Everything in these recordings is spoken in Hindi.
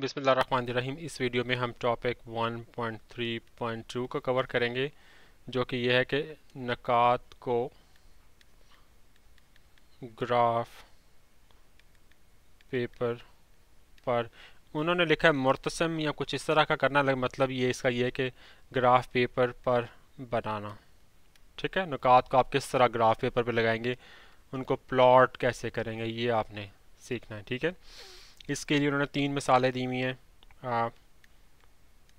बिसमीम इस वीडियो में हम टॉपिक 1.3.2 को कवर करेंगे जो कि यह है कि नक़ात को ग्राफ पेपर पर उन्होंने लिखा है मुतसम या कुछ इस तरह का करना लग मतलब ये इसका ये है कि ग्राफ पेपर पर बनाना ठीक है नक़ात को आप किस तरह ग्राफ पेपर पर लगाएंगे उनको प्लॉट कैसे करेंगे ये आपने सीखना है ठीक है इसके लिए उन्होंने तीन मिसालें दी हुई हैं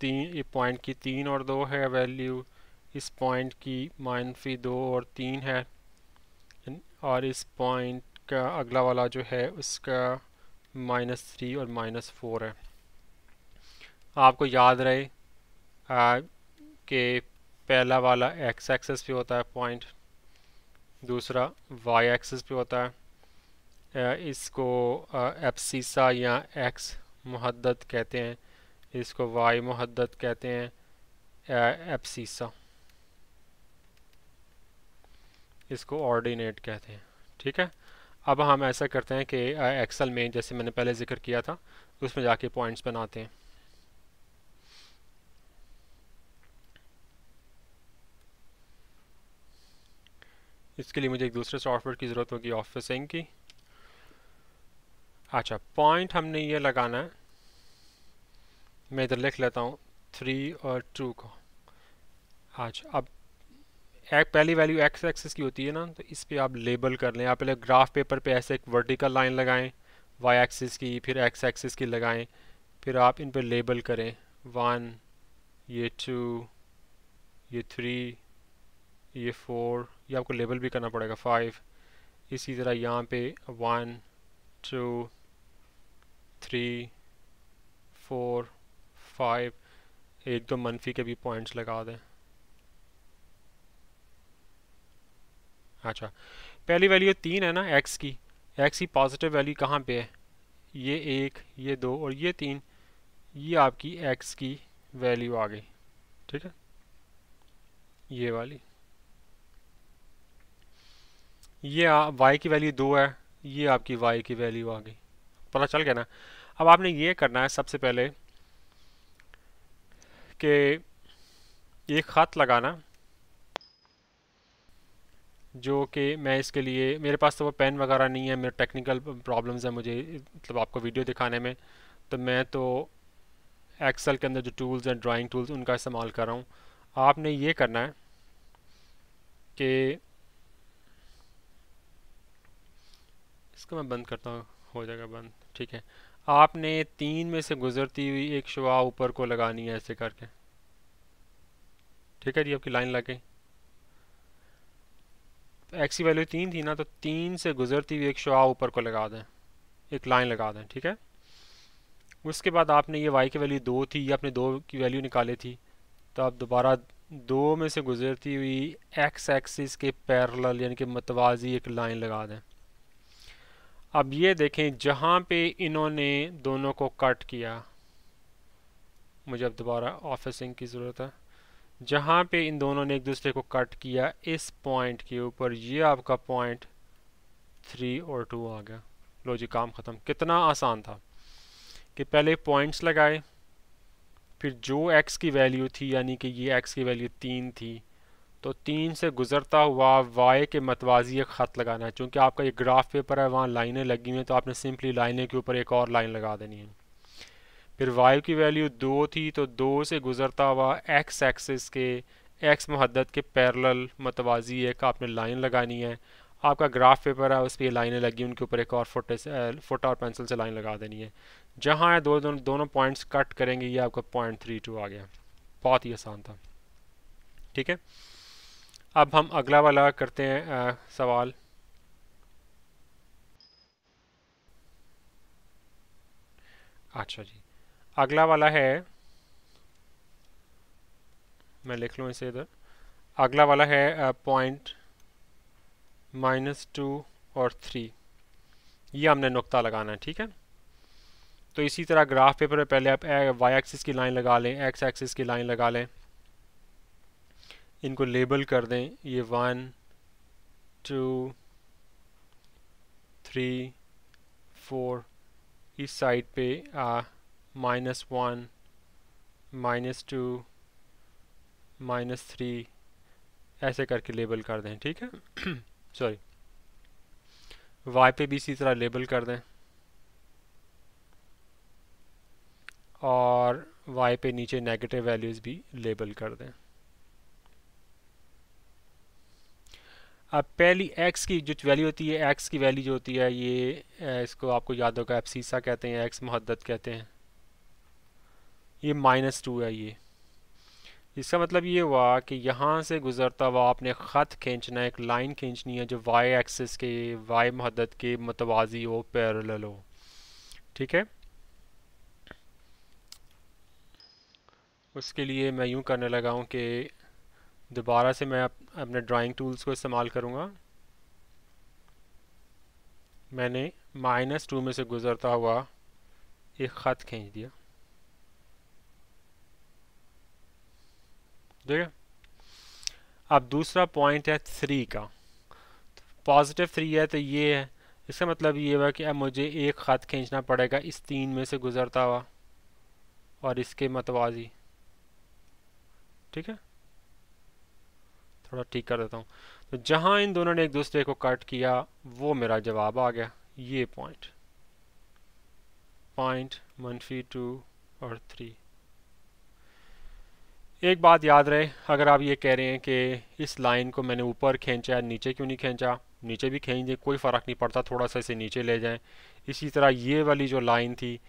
तीन पॉइंट की तीन और दो है वैल्यू इस पॉइंट की माइनफी दो और तीन है और इस पॉइंट का अगला वाला जो है उसका माइनस थ्री और माइनस फोर है आपको याद रहे कि पहला वाला एक्स एक्सेस पे होता है पॉइंट दूसरा वाई एक्सेस पे होता है इसको सीसा या एक्स महदत कहते हैं इसको वाई महदत कहते हैं एप्सिसा इसको ऑर्डिनेट कहते हैं ठीक है अब हम ऐसा करते हैं कि एक्सल में जैसे मैंने पहले ज़िक्र किया था उसमें जाके पॉइंट्स बनाते हैं इसके लिए मुझे एक दूसरे सॉफ्टवेयर की ज़रूरत होगी ऑफिसिंग की अच्छा पॉइंट हमने ये लगाना है मैं इधर लिख लेता हूँ थ्री और टू को अच्छा अब एक पहली वैल्यू एक्स एक्सिस की होती है ना तो इस पर आप लेबल कर लें आप पहले ग्राफ पेपर पे ऐसे एक वर्टिकल लाइन लगाएं वाई एक्सिस की फिर एक्स एक्सिस की लगाएं फिर आप इन पर लेबल करें वन ये टू ये थ्री ये फोर ये आपको लेबल भी करना पड़ेगा फाइव इसी तरह यहाँ पे one two three four five एक दो मनफी के भी पॉइंट्स लगा दें अच्छा पहली वैल्यू तीन है ना एक्स की एक्स की पॉजिटिव वैल्यू कहाँ पे है ये एक ये दो और ये तीन ये आपकी एक्स की वैल्यू आ गई ठीक है ये वाली ये वाई की वैल्यू दो है ये आपकी वाई की वैल्यू आ गई पता चल गया ना अब आपने ये करना है सबसे पहले कि एक ख़त लगाना जो कि मैं इसके लिए मेरे पास तो वो पेन वगैरह नहीं है मेरे टेक्निकल प्रॉब्लम्स हैं मुझे मतलब आपको वीडियो दिखाने में तो मैं तो एक्सेल के अंदर जो टूल्स हैं ड्राइंग टूल्स उनका इस्तेमाल कर रहा हूँ आपने ये करना है कि इसको मैं बंद करता हूँ हो जाएगा बंद ठीक है आपने तीन में से गुजरती हुई एक शुआ ऊपर को लगानी है ऐसे करके ठीक है जी आपकी लाइन लग गई एक्स की वैल्यू तीन थी ना तो तीन से गुजरती हुई एक शुआ ऊपर को लगा दें एक लाइन लगा दें ठीक है उसके बाद आपने ये वाई की वैल्यू दो थी या आपने दो की वैल्यू निकाली थी तो आप दोबारा दो में से गुजरती हुई एक्स एक्सिस के पैरल यानी कि मतवाजी एक लाइन लगा दें अब ये देखें जहाँ पे इन्होंने दोनों को कट किया मुझे अब दोबारा ऑफिसिंग की ज़रूरत है जहाँ पे इन दोनों ने एक दूसरे को कट किया इस पॉइंट के ऊपर ये आपका पॉइंट थ्री और टू आ गया लो जी काम ख़त्म कितना आसान था कि पहले पॉइंट्स लगाए फिर जो एक्स की वैल्यू थी यानी कि ये एक्स की वैल्यू तीन थी तो तीन से गुजरता हुआ वाई के मतवाजी एक ख़त लगाना है चूँकि आपका ये ग्राफ पेपर है वहाँ लाइनें लगी हुई हैं तो आपने सिंपली लाइनें के ऊपर एक और लाइन लगा देनी है फिर वाई की वैल्यू दो थी तो दो से गुजरता हुआ एक्स एक्सिस के एक्स महदत के पैरल मतवाजी एक आपने लाइन लगानी है आपका ग्राफ पेपर है उस पर लाइनें लगी उनके ऊपर एक और फोटे से फोटो और पेंसिल से लाइन लगा देनी है जहाँ है दो दोनों दोनों पॉइंट्स कट करेंगे ये आपका पॉइंट थ्री टू आ गया बहुत ही आसान था ठीक है अब हम अगला वाला करते हैं आ, सवाल अच्छा जी अगला वाला है मैं लिख लूँ इसे इधर अगला वाला है पॉइंट माइनस टू और थ्री ये हमने नुक्ता लगाना है ठीक है तो इसी तरह ग्राफ पेपर पर पहले आप वाई एक्सिस की लाइन लगा लें एक्स एक्सिस की लाइन लगा लें इनको लेबल कर दें ये वन टू थ्री फोर इस साइड पे minus one minus two minus three ऐसे करके लेबल कर दें ठीक है सॉरी वाई पे भी इसी तरह लेबल कर दें और वाई पे नीचे नेगेटिव वैल्यूज़ भी लेबल कर दें अब पहली एक्स की जो वैल्यू होती है एक्स की वैल्यू जो होती है ये इसको आपको याद होगा एफसीसा कहते हैं एक्स महदत कहते हैं ये माइनस टू है ये इसका मतलब ये हुआ कि यहाँ से गुज़रता हुआ आपने ख़त खींचना एक लाइन खींचनी है जो वाई एक्सिस के वाई महदत के मतवाजी हो पैरल हो ठीक है उसके लिए मैं यूँ करने लगा हूँ कि दोबारा से मैं अपने ड्राइंग टूल्स को इस्तेमाल करूँगा मैंने माइनस टू में से गुज़रता हुआ एक ख़त खींच दिया देखिए अब दूसरा पॉइंट है थ्री का पॉजिटिव थ्री है तो ये है इसका मतलब ये हुआ कि अब मुझे एक ख़त खींचना पड़ेगा इस तीन में से गुज़रता हुआ और इसके मतवाजी ठीक है थोड़ा ठीक कर देता हूँ तो जहाँ इन दोनों ने एक दूसरे को कट किया वो मेरा जवाब आ गया ये पॉइंट पॉइंट मनफी टू और थ्री एक बात याद रहे अगर आप ये कह रहे हैं कि इस लाइन को मैंने ऊपर खींचा है नीचे क्यों नहीं खींचा नीचे भी खींच दें कोई फ़र्क नहीं पड़ता थोड़ा सा इसे नीचे ले जाएं इसी तरह ये वाली जो लाइन थी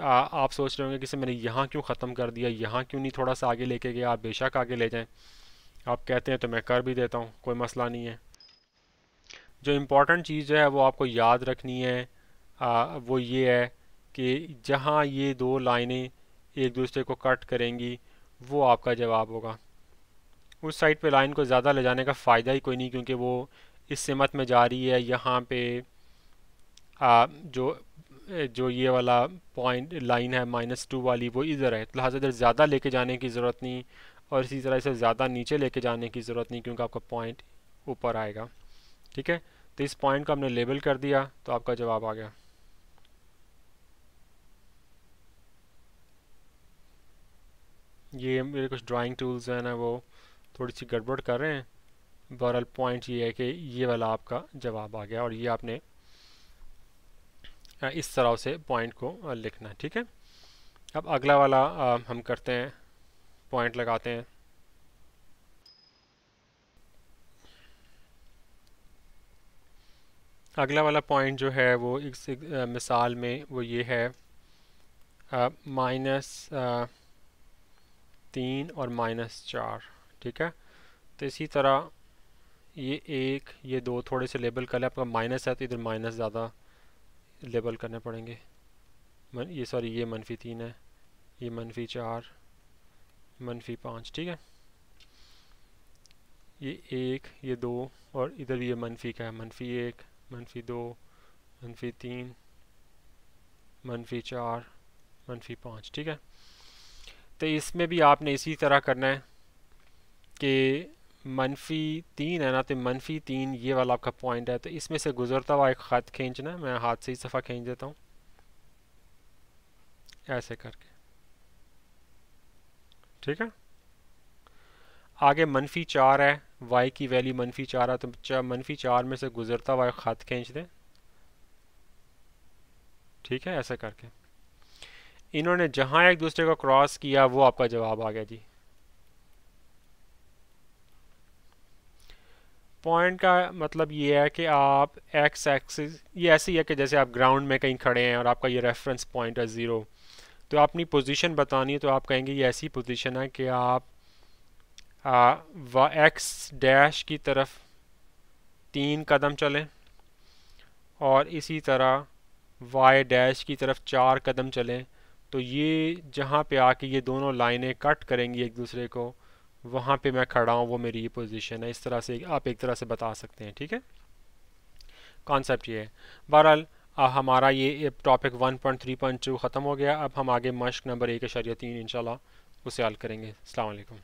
आ, आप सोच रहे होंगे कि इसे मैंने यहाँ क्यों ख़त्म कर दिया यहाँ क्यों नहीं थोड़ा सा आगे लेके गया आप बेशक आगे ले जाएं आप कहते हैं तो मैं कर भी देता हूँ कोई मसला नहीं है जो इम्पोर्टेंट चीज़ है वो आपको याद रखनी है आ, वो ये है कि जहाँ ये दो लाइनें एक दूसरे को कट करेंगी वो आपका जवाब होगा उस साइड पे लाइन को ज़्यादा ले जाने का फ़ायदा ही कोई नहीं क्योंकि वो इस सिमत में जा रही है यहाँ पे आ, जो जो ये वाला पॉइंट लाइन है माइनस टू वाली वो इधर है तो लिहाजा इधर ज़्यादा लेके जाने की ज़रूरत नहीं और इसी तरह इसे ज़्यादा नीचे लेके जाने की ज़रूरत नहीं क्योंकि आपका पॉइंट ऊपर आएगा ठीक है तो इस पॉइंट को हमने लेबल कर दिया तो आपका जवाब आ गया ये मेरे कुछ ड्राइंग टूल्स हैं ना वो थोड़ी सी गड़बड़ कर रहे हैं बहरहाल पॉइंट ये है कि ये वाला आपका जवाब आ गया और ये आपने इस तरह से पॉइंट को लिखना ठीक है अब अगला वाला हम करते हैं पॉइंट लगाते हैं अगला वाला पॉइंट जो है वो इस मिसाल में वो ये है माइनस तीन और माइनस चार ठीक है तो इसी तरह ये एक ये दो थोड़े से लेबल कर लें आपका माइनस है तो इधर माइनस ज़्यादा लेबल करने पड़ेंगे मन, ये सॉरी ये मनफी तीन है ये मनफी चार मनफी पाँच ठीक है ये एक ये दो और इधर भी ये मनफी का है मनफी एक मनफी दो मनफी तीन मनफी चार मनफी पाँच ठीक है तो इसमें भी आपने इसी तरह करना है कि मनफी तीन है ना तो मनफी तीन ये वाला आपका पॉइंट है तो इसमें से गुजरता हुआ एक ख़त खींचना है मैं हाथ से ही सफ़ा खींच देता हूँ ऐसे करके ठीक है आगे मनफी चार है वाई की वैल्यू मनफी चार है तो मनफी चार में से गुजरता हुआ ख़त खींच दें ठीक है ऐसा करके इन्होंने जहाँ एक दूसरे को क्रॉस किया वो आपका जवाब आ गया जी पॉइंट का मतलब ये है कि आप एक्स एक्सिस ये ऐसे ही है कि जैसे आप ग्राउंड में कहीं खड़े हैं और आपका ये रेफरेंस पॉइंट है ज़ीरो तो अपनी पोजीशन बतानी है तो आप कहेंगे ये ऐसी पोजीशन है कि आप आ, एक्स डैश की तरफ तीन कदम चलें और इसी तरह वाई डैश की तरफ चार कदम चलें तो ये जहाँ पे आके ये दोनों लाइनें कट करेंगी एक दूसरे को वहाँ पे मैं खड़ा हूँ वो मेरी ये पोजीशन है इस तरह से आप एक तरह से बता सकते हैं ठीक है कॉन्सेप्ट ये है बहरहाल अब हमारा ये topic one point three point two ख़त्म हो गया अब हम आगे मश्क नंबर एक शरिया तीन इन उसे हल करेंगे अलकुम